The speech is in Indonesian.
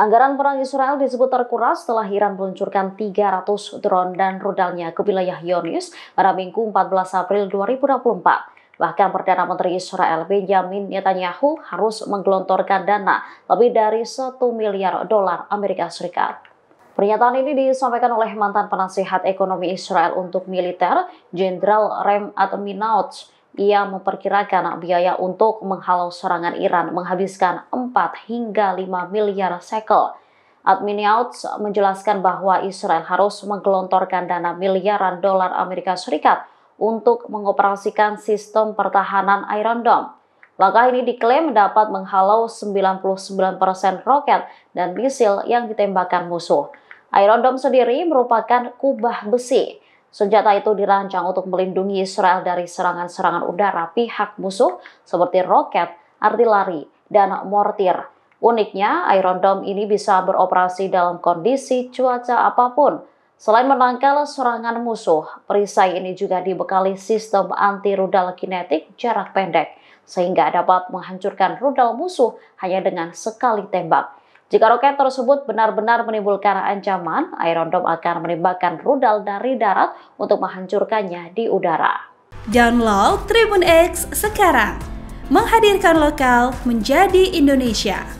Anggaran perang Israel disebut terkuras setelah Iran meluncurkan 300 drone dan rudalnya ke wilayah Yonis pada Minggu 14 April 2024. Bahkan Perdana Menteri Israel Benjamin Netanyahu harus menggelontorkan dana lebih dari 1 miliar dolar Amerika Serikat. Pernyataan ini disampaikan oleh mantan penasihat ekonomi Israel untuk militer, Jenderal Rem Adminaut, ia memperkirakan biaya untuk menghalau serangan Iran menghabiskan 4 hingga 5 miliar sekel. Admin menjelaskan bahwa Israel harus menggelontorkan dana miliaran dolar Amerika Serikat untuk mengoperasikan sistem pertahanan Iron Dome. Langkah ini diklaim dapat menghalau 99% roket dan misil yang ditembakkan musuh. Iron Dome sendiri merupakan kubah besi Senjata itu dirancang untuk melindungi Israel dari serangan-serangan udara pihak musuh seperti roket, artileri, dan mortir. Uniknya, Iron Dome ini bisa beroperasi dalam kondisi cuaca apapun. Selain menangkal serangan musuh, perisai ini juga dibekali sistem anti rudal kinetik jarak pendek, sehingga dapat menghancurkan rudal musuh hanya dengan sekali tembak. Jika roket tersebut benar-benar menimbulkan ancaman, Iron Dome akan menembakkan rudal dari darat untuk menghancurkannya di udara. Download Tribun X sekarang, menghadirkan lokal menjadi Indonesia.